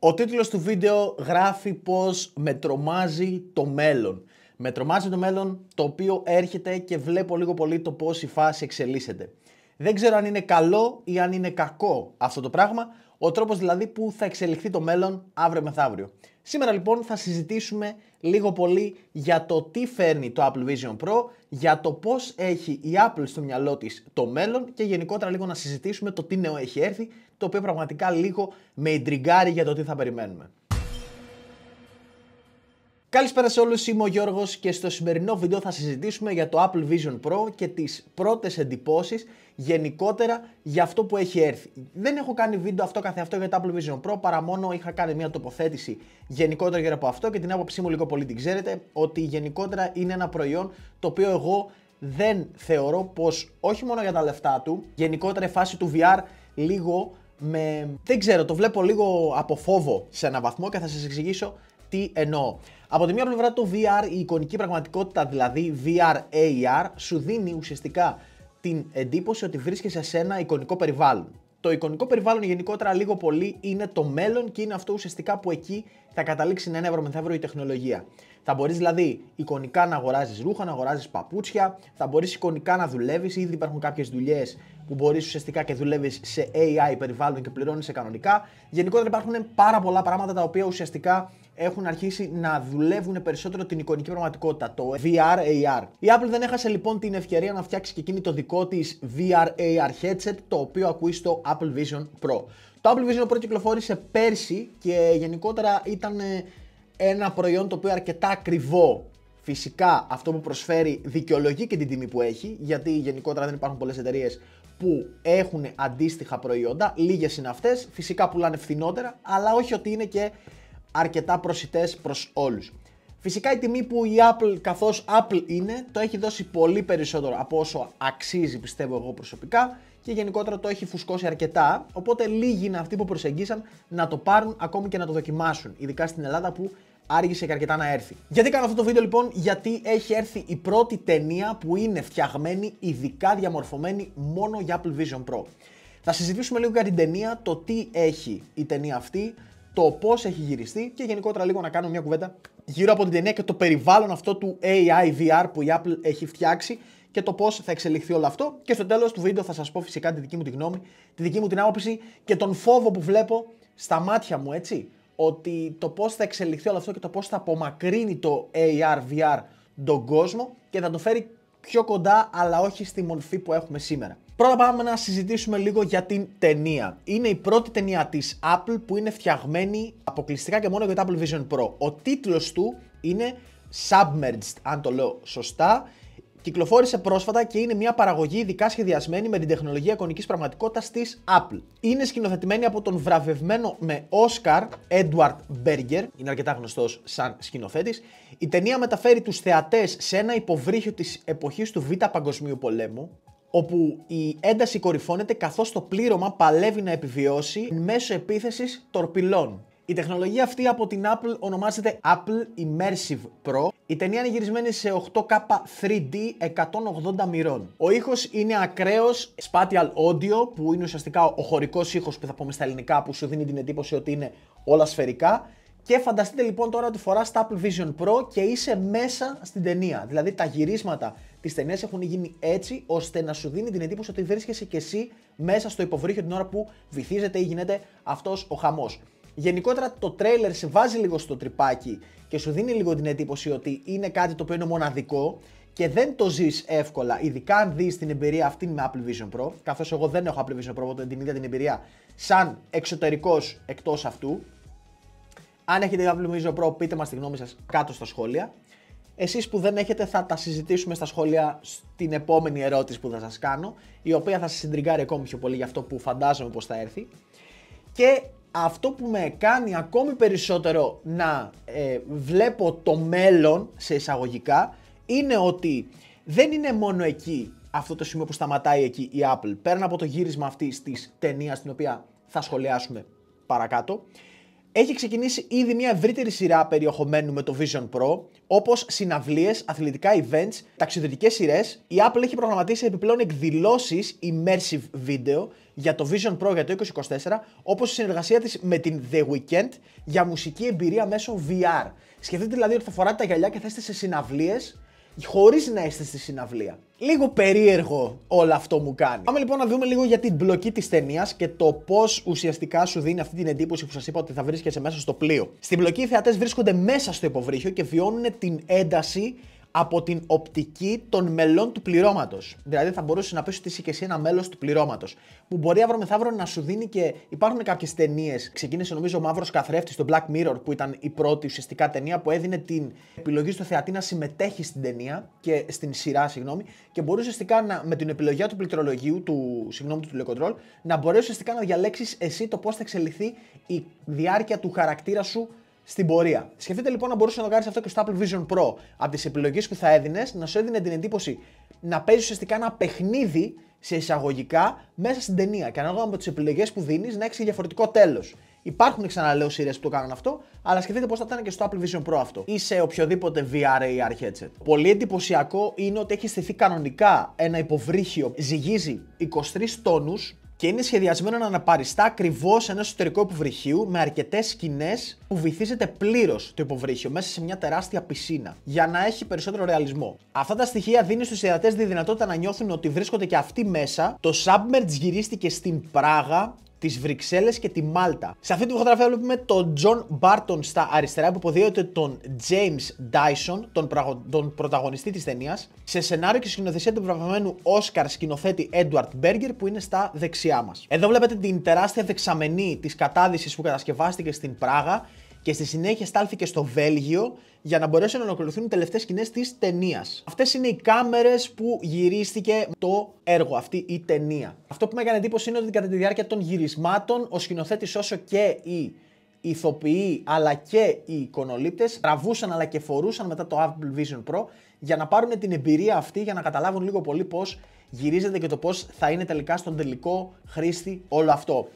Ο τίτλος του βίντεο γράφει πως με τρομάζει το μέλλον. Με τρομάζει το μέλλον το οποίο έρχεται και βλέπω λίγο πολύ το πώς η φάση εξελίσσεται. Δεν ξέρω αν είναι καλό ή αν είναι κακό αυτό το πράγμα, ο τρόπος δηλαδή που θα εξελιχθεί το μέλλον αύριο μεθαύριο. Σήμερα λοιπόν θα συζητήσουμε λίγο πολύ για το τι φέρνει το Apple Vision Pro, για το πώς έχει η Apple στο μυαλό της το μέλλον και γενικότερα λίγο να συζητήσουμε το τι νέο έχει έρθει, το οποίο πραγματικά λίγο με ιντριγκάρει για το τι θα περιμένουμε. Καλησπέρα σε όλους, είμαι ο Γιώργος και στο σημερινό βίντεο θα συζητήσουμε για το Apple Vision Pro και τις πρώτες εντυπώσεις γενικότερα για αυτό που έχει έρθει. Δεν έχω κάνει βίντεο αυτό καθε αυτό για το Apple Vision Pro, παρά μόνο είχα κάνει μια τοποθέτηση γενικότερα γύρω από αυτό και την άποψή μου λίγο πολύ την ξέρετε ότι γενικότερα είναι ένα προϊόν το οποίο εγώ δεν θεωρώ πως όχι μόνο για τα λεφτά του, γενικότερα η φάση του VR λίγο με... δεν ξέρω, το βλέπω λίγο από φόβο σε έναν βαθμό και θα σας εξηγήσω τι εννοώ. Από τη μία πλευρά το VR, η εικονική πραγματικότητα, δηλαδή VR AR, σου δίνει ουσιαστικά την εντύπωση ότι βρίσκεσαι σε ένα εικονικό περιβάλλον. Το εικονικό περιβάλλον γενικότερα λίγο πολύ είναι το μέλλον και είναι αυτό ουσιαστικά που εκεί θα καταλήξει να είναι ευρωμεθαύριο η τεχνολογία. Θα μπορείς δηλαδή εικονικά να αγοράζεις ρούχα, να αγοράζεις παπούτσια, θα μπορείς εικονικά να δουλεύεις. Ήδη υπάρχουν κάποιες δουλειές που μπορείς ουσιαστικά και δουλεύεις σε AI περιβάλλον και πληρώνεις κανονικά. Γενικότερα υπάρχουν πάρα πολλά πράγματα τα οποία ουσιαστικά έχουν αρχίσει να δουλεύουν περισσότερο την εικονική πραγματικότητα, το VR AR. Η Apple δεν έχασε λοιπόν την ευκαιρία να φτιάξει και εκείνη το δικό της VR AR headset, το οποίο ακούει στο Apple Vision Pro. Το Apple Vision Pro κυκλοφόρησε πέρσι και γενικότερα ήταν ε, ένα προϊόν το οποίο αρκετά ακριβό Φυσικά αυτό που προσφέρει δικαιολογεί και την τιμή που έχει, γιατί γενικότερα δεν υπάρχουν πολλές εταιρείες που έχουν αντίστοιχα προϊόντα, λίγες είναι αυτές, φυσικά πουλάνε φθηνότερα, αλλά όχι ότι είναι και αρκετά προσιτές προς όλους. Φυσικά η τιμή που η Apple καθώς Apple είναι το έχει δώσει πολύ περισσότερο από όσο αξίζει πιστεύω εγώ προσωπικά και γενικότερα το έχει φουσκώσει αρκετά οπότε λίγοι είναι αυτοί που προσεγγίσαν να το πάρουν ακόμη και να το δοκιμάσουν ειδικά στην Ελλάδα που άργησε και αρκετά να έρθει. Γιατί κάνω αυτό το βίντεο λοιπόν, γιατί έχει έρθει η πρώτη ταινία που είναι φτιαγμένη ειδικά διαμορφωμένη μόνο για Apple Vision Pro. Θα συζητήσουμε λίγο για την ταινία, το τι έχει η ταινία αυτή, το πώς έχει γυριστεί και γενικότερα λίγο να κάνω μια κουβέντα γύρω από την ταινία και το περιβάλλον αυτό του AI VR που η Apple έχει φτιάξει και το πώς θα εξελιχθεί όλο αυτό. Και στο τέλος του βίντεο θα σας πω φυσικά τη δική μου τη γνώμη, τη δική μου την άποψη και τον φόβο που βλέπω στα μάτια μου, έτσι. Ότι το πώς θα εξελιχθεί όλο αυτό και το πώς θα απομακρύνει το AR, VR τον κόσμο και θα το φέρει πιο κοντά, αλλά όχι στη μορφή που έχουμε σήμερα. Πρώτα πάμε να συζητήσουμε λίγο για την ταινία. Είναι η πρώτη ταινία της Apple που είναι φτιαγμένη αποκλειστικά και μόνο για το Apple Vision Pro. Ο τίτλος του είναι Submerged, αν το λέω σωστά. Κυκλοφόρησε πρόσφατα και είναι μια παραγωγή ειδικά σχεδιασμένη με την τεχνολογία εικονικής πραγματικότητας της Apple. Είναι σκηνοθετημένη από τον βραβευμένο με Oscar Edward Berger, είναι αρκετά γνωστός σαν σκηνοθέτης. Η ταινία μεταφέρει τους θεατές σε ένα υποβρύχιο της εποχής του Β' Παγκοσμίου Πολέμου, όπου η ένταση κορυφώνεται καθώς το πλήρωμα παλεύει να επιβιώσει μέσω επίθεσης τορπιλών. Η τεχνολογία αυτή από την Apple ονομάζεται Apple Immersive Pro. Η ταινία είναι γυρισμένη σε 8K 3D 180 μοιρών. Ο ήχος είναι ακραίος, spatial audio που είναι ουσιαστικά ο χωρικός ήχος που θα πούμε στα ελληνικά που σου δίνει την εντύπωση ότι είναι όλα σφαιρικά και φανταστείτε λοιπόν τώρα ότι φοράς τα Apple Vision Pro και είσαι μέσα στην ταινία. Δηλαδή τα γυρίσματα της ταινίας έχουν γίνει έτσι ώστε να σου δίνει την εντύπωση ότι βρίσκεσαι και εσύ μέσα στο υποβρύχιο την ώρα που βυθίζεται ή γίνεται αυτός ο χαμός. Γενικότερα το τρέιλερ σε βάζει λίγο στο τρυπάκι και σου δίνει λίγο την εντύπωση ότι είναι κάτι το οποίο είναι μοναδικό και δεν το ζεις εύκολα, ειδικά αν δεις την εμπειρία αυτή με Apple Vision Pro, καθώς εγώ δεν έχω Apple Vision Pro, οπότε την ίδια την εμπειρία σαν εξωτερικός εκτός αυτού, αν έχετε Apple Vision Pro, πείτε μας τη γνώμη σας κάτω στα σχόλια. Εσείς που δεν έχετε θα τα συζητήσουμε στα σχόλια στην επόμενη ερώτηση που θα σας κάνω, η οποία θα σας συντριγκάρει ακόμη πιο πολύ για αυτό που φαντάζομαι πώ θα έρθει. Και αυτό που με κάνει ακόμη περισσότερο να ε, βλέπω το μέλλον σε εισαγωγικά, είναι ότι δεν είναι μόνο εκεί αυτό το σημείο που σταματάει εκεί η Apple. Πέρα από το γύρισμα αυτή της ταινίας, την οποία θα σχολιάσουμε παρακάτω, έχει ξεκινήσει ήδη μια ευρύτερη σειρά περιεχομένου με το Vision Pro, όπως συναυλίες, αθλητικά events, ταξιδιωτικές σειρές. Η Apple έχει προγραμματίσει επιπλέον εκδηλώσεις immersive video για το Vision Pro για το 2024, όπως η συνεργασία της με την The Weekend για μουσική εμπειρία μέσω VR. Σκεφτείτε δηλαδή ότι θα φοράτε τα γυαλιά και θα είστε σε συναυλίες χωρίς να είστε στη συναυλία. Λίγο περίεργο όλο αυτό μου κάνει. Πάμε λοιπόν να δούμε λίγο για την μπλοκή της ταινίας και το πώς ουσιαστικά σου δίνει αυτή την εντύπωση που σας είπα ότι θα βρίσκεσαι μέσα στο πλοίο. Στην μπλοκή οι θεατές βρίσκονται μέσα στο υποβρύχιο και βιώνουν την ένταση από την οπτική των μελών του πληρώματος. Δηλαδή θα μπορούσε να πεις ότι είσαι και εσύ ένα μέλος του πληρώματος. Που μπορεί αύριο μεθαύριο να σου δίνει και. Υπάρχουν κάποιες ταινίες. Ξεκίνησε νομίζω ο Μαύρος Καθρέφτης το Black Mirror, που ήταν η πρώτη ουσιαστικά ταινία που έδινε την επιλογή στο θεατή να συμμετέχει στην ταινία και στην σειρά, συγγνώμη, και μπορεί ουσιαστικά να, με την επιλογή του πληκτρολογίου, του, συγγνώμη, του τηλεκοντρόλ, να μπορέσει ουσιαστικά να διαλέξεις εσύ το πώς θα εξελιχθεί η διάρκεια του χαρακτήρα σου στην πορεία. Σκεφτείτε λοιπόν να μπορούσε να το κάνεις αυτό και στο Apple Vision Pro. Από τις επιλογές που θα έδινες, να σου έδινε την εντύπωση να παίζει ουσιαστικά ένα παιχνίδι σε εισαγωγικά μέσα στην ταινία. Και ανάλογα με τις επιλογές που δίνεις, να έχεις διαφορετικό τέλος. Υπάρχουν ξαναλέω σειρές που το κάνουν αυτό, αλλά σκεφτείτε πώς θα ήταν και στο Apple Vision Pro αυτό ή σε οποιοδήποτε VR AR headset. Πολύ εντυπωσιακό είναι ότι έχει στηθεί κανονικά ένα υποβρύχιο, ζυγίζει 23 τόνους και είναι σχεδιασμένο να αναπαριστά ακριβώς ένα εσωτερικό υποβρυχίου με αρκετές σκηνές που βυθίζεται πλήρως το υποβρύχιο μέσα σε μια τεράστια πισίνα για να έχει περισσότερο ρεαλισμό. Αυτά τα στοιχεία δίνει στους θεατέ τη δυνατότητα να νιώθουν ότι βρίσκονται και αυτοί μέσα. Το Submerge γυρίστηκε στην Πράγα τις Βρυξέλλες και τη Μάλτα. Σε αυτή την φωτογραφία βλέπουμε τον Τζον Μπάρτον στα αριστερά που υποδίωται τον James Ντάισον, τον, τον πρωταγωνιστή της ταινίας, σε σενάριο και σκηνοθεσία του βραβευμένου Όσκαρ σκηνοθέτη Έντουαρτ Μπέργκερ, που είναι στα δεξιά μας. Εδώ βλέπετε την τεράστια δεξαμενή της κατάδυσης που κατασκευάστηκε στην Πράγα και στη συνέχεια στάλθηκε στο Βέλγιο για να μπορέσουν να ολοκληρωθούν οι τελευταίες σκηνές της ταινίας. Αυτές είναι οι κάμερες που γυρίστηκε το έργο, αυτή η ταινία. Αυτό που με έκανε εντύπωση είναι ότι κατά τη διάρκεια των γυρισμάτων ο σκηνοθέτης όσο και η ηθοποιοί αλλά και οι εικονολήπτες τραβούσαν αλλά και φορούσαν μετά το Apple Vision Pro για να πάρουν την εμπειρία αυτή για να καταλάβουν λίγο πολύ πώς γυρίζεται και το πώς θα είναι τελικά στον τελικό χρήστη όλο αυτό.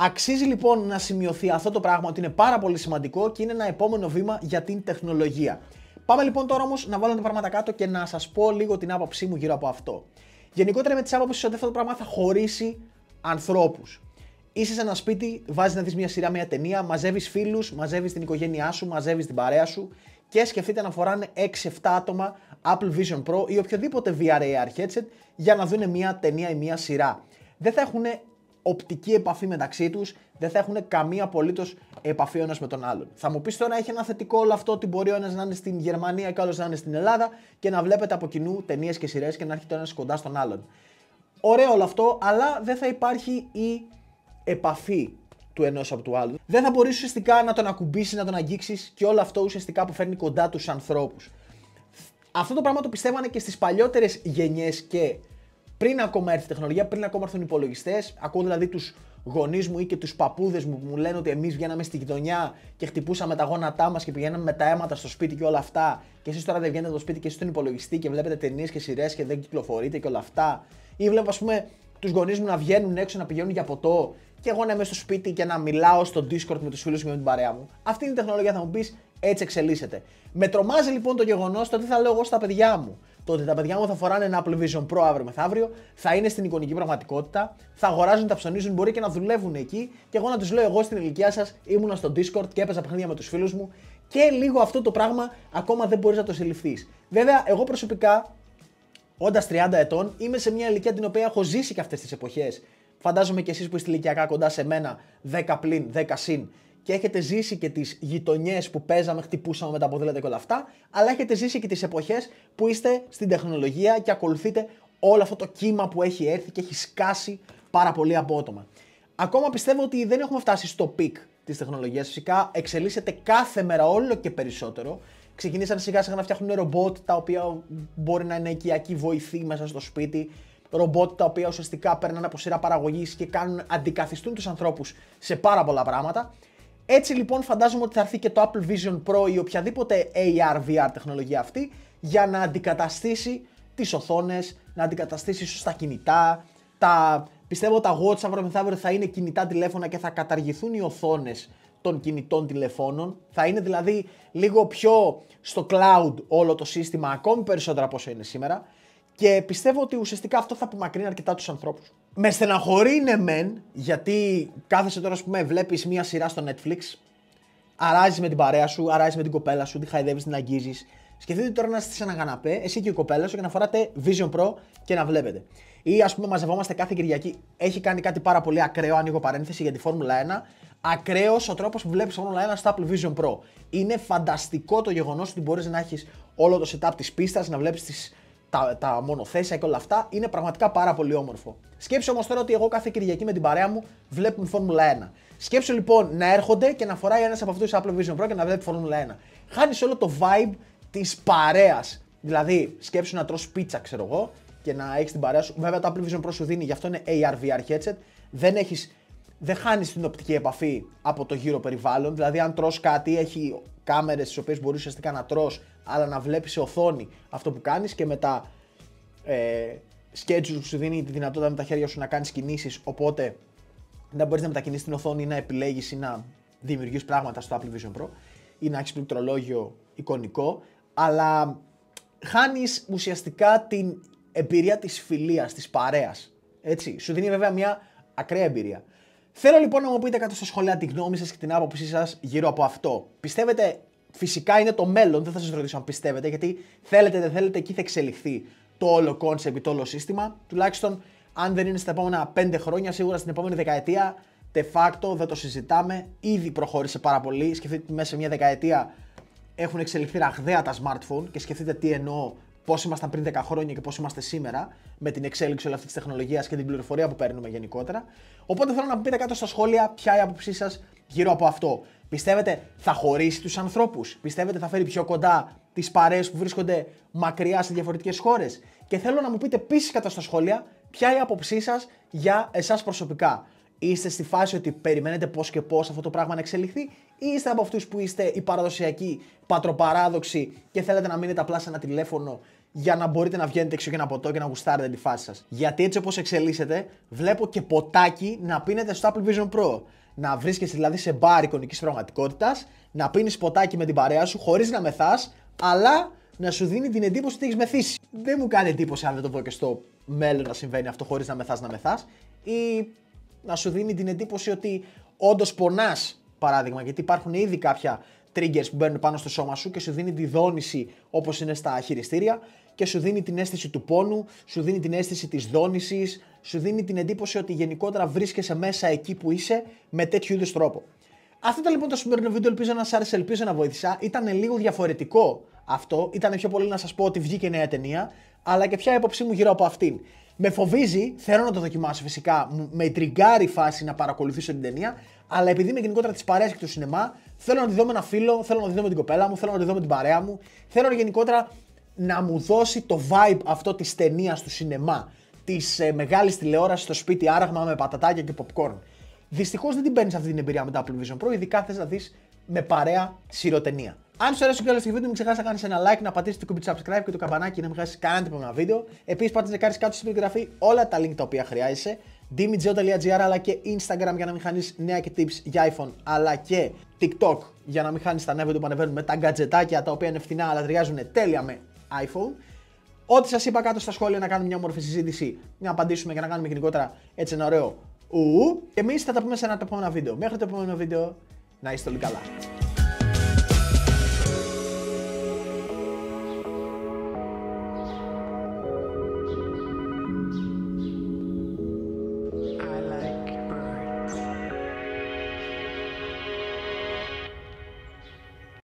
Αξίζει λοιπόν να σημειωθεί αυτό το πράγμα ότι είναι πάρα πολύ σημαντικό και είναι ένα επόμενο βήμα για την τεχνολογία. Πάμε λοιπόν τώρα όμως να βάλω τα πράγματα κάτω και να σας πω λίγο την άποψή μου γύρω από αυτό. Γενικότερα με τις άποψεις ότι αυτό το πράγμα θα χωρίσει ανθρώπους. Είσαι σε ένα σπίτι, βάζεις να δεις μια σειρά, μια ταινία, μαζεύεις φίλους, μαζεύεις την οικογένειά σου, μαζεύεις την παρέα σου και σκεφτείτε να φοράνε 6-7 άτομα Apple Vision Pro ή οποιοδήποτε VR AR headset για να δουν μια ταινία ή μια σειρά. Δεν θα έχουν οπτική επαφή μεταξύ τους, δεν θα έχουν καμία απολύτως επαφή ο ένας με τον άλλον. Θα μου πεις τώρα έχει ένα θετικό όλο αυτό ότι μπορεί ο ένας να είναι στην Γερμανία και ο άλλος να είναι στην Ελλάδα και να βλέπετε από κοινού ταινίες και σειρές και να έρχεται ο ένας κοντά στον άλλον. Ωραίο όλο αυτό, αλλά δεν θα υπάρχει η επαφή του ενός από του άλλου. Δεν θα μπορείς ουσιαστικά να τον ακουμπήσεις, να τον αγγίξεις και όλο αυτό ουσιαστικά που φέρνει κοντά τους ανθρώπους. Αυτό το πράγμα το πιστεύανε και στις παλιότερες γενιές και πριν ακόμα έρθει η τεχνολογία, πριν ακόμα έρθουν οι υπολογιστές. Ακούω δηλαδή τους γονείς μου ή και τους παππούδες μου που μου λένε ότι εμείς βγαίναμε στη γειτονιά και χτυπούσαμε τα γόνατά μας και πηγαίναμε με τα αίματα στο σπίτι και όλα αυτά. Και εσείς τώρα δεν βγαίνετε στο το σπίτι και εσείς τον υπολογιστή και βλέπετε ταινίες και σειρές και δεν κυκλοφορείτε και όλα αυτά. Ή βλέπω ας πούμε τους γονείς μου να βγαίνουν έξω να πηγαίνουν για ποτό και εγώ να είμαι στο σπίτι και να μιλάω στο Discord με τους φίλους και με την παρέα μου. Αυτή είναι η τεχνολογία, θα μου πεις, έτσι εξελίσσεται. Με τρομάζει λοιπόν το γεγονός το τι θα λέω εγώ στα παιδιά μου το ότι τα παιδιά μου θα φοράνε ένα Apple Vision Pro αύριο μεθαύριο, θα είναι στην εικονική πραγματικότητα, θα αγοράζουν, τα ψωνίζουν, μπορεί και να δουλεύουν εκεί. Και εγώ να τους λέω: Εγώ στην ηλικία σας ήμουνα στο Discord και έπαιζα παιχνίδια με τους φίλους μου. Και λίγο αυτό το πράγμα ακόμα δεν μπορείς να το συλληφθείς. Βέβαια, εγώ προσωπικά, όντας 30 ετών, είμαι σε μια ηλικία την οποία έχω ζήσει και αυτές τις εποχές. Φαντάζομαι και εσείς που είστε ηλικιακά κοντά σε μένα, 10 πλην, 10 συν, και έχετε ζήσει και τις γειτονιές που παίζαμε, χτυπούσαμε με τα ποδήλατα και όλα αυτά, αλλά έχετε ζήσει και τις εποχές που είστε στην τεχνολογία και ακολουθείτε όλο αυτό το κύμα που έχει έρθει και έχει σκάσει πάρα πολύ απότομα. Ακόμα πιστεύω ότι δεν έχουμε φτάσει στο πικ της τεχνολογίας. Φυσικά εξελίσσεται κάθε μέρα όλο και περισσότερο. Ξεκινήσαν σιγά σιγά να φτιάχνουν ρομπότ τα οποία μπορεί να είναι οικιακή βοηθή μέσα στο σπίτι. Ρομπότ τα οποία ουσιαστικά παίρνουν από σειρά παραγωγής και κάνουν, αντικαθιστούν τους ανθρώπους σε πάρα πολλά πράγματα. Έτσι λοιπόν φαντάζομαι ότι θα έρθει και το Apple Vision Pro ή οποιαδήποτε AR, VR τεχνολογία αυτή για να αντικαταστήσει τις οθόνες, να αντικαταστήσει ίσως τα κινητά, τα... πιστεύω τα watch αύριο μεθαύριο θα είναι κινητά τηλέφωνα και θα καταργηθούν οι οθόνες των κινητών τηλεφώνων. Θα είναι δηλαδή λίγο πιο στο cloud όλο το σύστημα, ακόμη περισσότερα από όσο είναι σήμερα. Και πιστεύω ότι ουσιαστικά αυτό θα απομακρύνει αρκετά τους ανθρώπους με στεναχωρεί ναι μεν, γιατί κάθεσαι τώρα, ας πούμε, βλέπεις μία σειρά στο Netflix, αράζεις με την παρέα σου, αράζεις με την κοπέλα σου, τη χαϊδεύεις, την αγγίζεις. Σκεφτείτε τώρα να είστε σε ένα καναπέ, εσύ και η κοπέλα σου, και να φοράτε Vision Pro και να βλέπετε. Ή ας πούμε, μαζευόμαστε κάθε Κυριακή. Έχει κάνει κάτι πάρα πολύ ακραίο, ανοίγω παρένθεση για τη Φόρμουλα 1. Ακραίος ο τρόπος που βλέπεις Φόρμουλα 1 στα Apple Vision Pro. Είναι φανταστικό το γεγονός ότι μπορείς να έχεις όλο το setup της πίστας, να βλέπεις τις τα, τα μονοθέσια και όλα αυτά είναι πραγματικά πάρα πολύ όμορφο. Σκέψου όμως τώρα ότι εγώ κάθε Κυριακή με την παρέα μου βλέπουμε Φόρμουλα 1. Σκέψου λοιπόν να έρχονται και να φοράει ένας από αυτούς Apple Vision Pro και να βλέπει Φόρμουλα 1. Χάνεις όλο το vibe της παρέας. Δηλαδή, σκέψου να τρως πίτσα, ξέρω εγώ, και να έχεις την παρέα σου. Βέβαια, το Apple Vision Pro σου δίνει, γι' αυτό είναι AR-VR headset. Δεν έχεις δεν χάνεις την οπτική επαφή από το γύρο περιβάλλον. Δηλαδή, αν τρως κάτι, έχει κάμερες τι οποίες μπορείς ουσιαστικά να τρως αλλά να βλέπεις σε οθόνη αυτό που κάνεις και μετά ε, σου δίνει τη δυνατότητα με τα χέρια σου να κάνεις κινήσεις. Οπότε δεν μπορείς να μετακινήσεις την οθόνη ή να επιλέγεις ή να δημιουργείς πράγματα στο Apple Vision Pro ή να έχεις πληκτρολόγιο εικονικό. Αλλά χάνεις ουσιαστικά την εμπειρία της φιλίας, της παρέας. Έτσι. Σου δίνει βέβαια μια ακραία εμπειρία. Θέλω λοιπόν να μου πείτε κάτω στα σχόλια τη γνώμη σας και την άποψή σας γύρω από αυτό. Πιστεύετε Φυσικά είναι το μέλλον, δεν θα σας ρωτήσω αν πιστεύετε, γιατί θέλετε, δεν θέλετε, εκεί θα εξελιχθεί το όλο κόνσεπτ, το όλο σύστημα. Τουλάχιστον αν δεν είναι στα επόμενα 5 χρόνια, σίγουρα στην επόμενη δεκαετία, de facto δεν το συζητάμε. Ήδη προχώρησε πάρα πολύ. Σκεφτείτε ότι μέσα σε μια δεκαετία έχουν εξελιχθεί ραχδαία τα smartphone και σκεφτείτε τι εννοώ, πώς ήμασταν πριν 10 χρόνια και πώς είμαστε σήμερα, με την εξέλιξη όλη αυτή της τεχνολογίας και την πληροφορία που παίρνουμε γενικότερα. Οπότε θέλω να πείτε κάτω στα σχόλια ποια η άποψή σας γύρω από αυτό. Πιστεύετε θα χωρίσει τους ανθρώπους. Πιστεύετε θα φέρει πιο κοντά τις παρέες που βρίσκονται μακριά σε διαφορετικές χώρες. Και θέλω να μου πείτε επίση κατά στα σχόλια ποια είναι η άποψή σας για εσάς προσωπικά. Είστε στη φάση ότι περιμένετε πώς και πώς αυτό το πράγμα να εξελιχθεί, ή είστε από αυτούς που είστε οι παραδοσιακοί πατροπαράδοξοι και θέλετε να μείνετε απλά σε ένα τηλέφωνο για να μπορείτε να βγαίνετε έξω και να ποτό και να γουστάρετε τη φάση σας. Γιατί έτσι όπως εξελίσσεται, βλέπω και ποτάκι να πίνετε στο Apple Vision Pro να βρίσκεσαι δηλαδή σε μπαρ εικονικής πραγματικότητας, να πίνεις ποτάκι με την παρέα σου χωρίς να μεθάς, αλλά να σου δίνει την εντύπωση ότι έχεις μεθύσει. Δεν μου κάνει εντύπωση αν δεν το δω και στο μέλλον να συμβαίνει αυτό χωρίς να μεθάς να μεθάς, ή να σου δίνει την εντύπωση ότι όντως πονάς, παράδειγμα, γιατί υπάρχουν ήδη κάποια triggers που μπαίνουν πάνω στο σώμα σου και σου δίνει τη δόνηση όπως είναι στα χειριστήρια και σου δίνει την αίσθηση του πόνου, σου δίνει την αίσθηση της δόνησης, σου δίνει την εντύπωση ότι γενικότερα βρίσκεσαι μέσα εκεί που είσαι με τέτοιου είδους τρόπο. Αυτό ήταν λοιπόν το σημερινό βίντεο. Ελπίζω να σας άρεσε, ελπίζω να βοήθησα. Ήταν λίγο διαφορετικό αυτό. Ήταν πιο πολύ να σας πω ότι βγήκε νέα ταινία, αλλά και ποια άποψή μου γύρω από αυτήν. Με φοβίζει, θέλω να το δοκιμάσω φυσικά. Με τριγκάρει φάση να παρακολουθήσω την ταινία, αλλά επειδή είμαι γενικότερα της παρέας και του σινεμά, θέλω να τη δω με ένα φίλο, θέλω να τη δω με την κοπέλα μου, θέλω να τη δω με την παρέα μου. Θέλω γενικότερα να μου δώσει το vibe αυτό της ταινίας του σινεμά της ε, μεγάλης τηλεόρασης στο σπίτι, άραγμα με πατατάκια και popcorn. Δυστυχώς δεν την παίρνεις αυτή την εμπειρία με τα Apple Vision Pro, ειδικά θες να δεις με παρέα σειροτενία. Αν σου αρέσει καλό το βίντεο, μην ξεχάσεις να κάνεις ένα like, να πατήσεις το κουμπί του subscribe και το καμπανάκι να μην χάσεις κανένα τίποτα βίντεο. Επίσης, πάτε να κάνεις κάτω στην περιγραφή όλα τα link τα οποία χρειάζεσαι. dimigeo.gr αλλά και Instagram για να μην χάνεις νέα και tips για iPhone, αλλά και TikTok για να μην χάνεις τα νέα που με τα γκατζετάκια τα οποία είναι φθηνά αλλά ταιριάζουν τέλεια με iPhone. Ό,τι σας είπα κάτω στα σχόλια να κάνουμε μια όμορφη συζήτηση, να απαντήσουμε και να κάνουμε γενικότερα έτσι ένα ωραίο ου. Και εμείς θα τα πούμε σε ένα επόμενο βίντεο. Μέχρι το επόμενο βίντεο, να είστε όλοι καλά.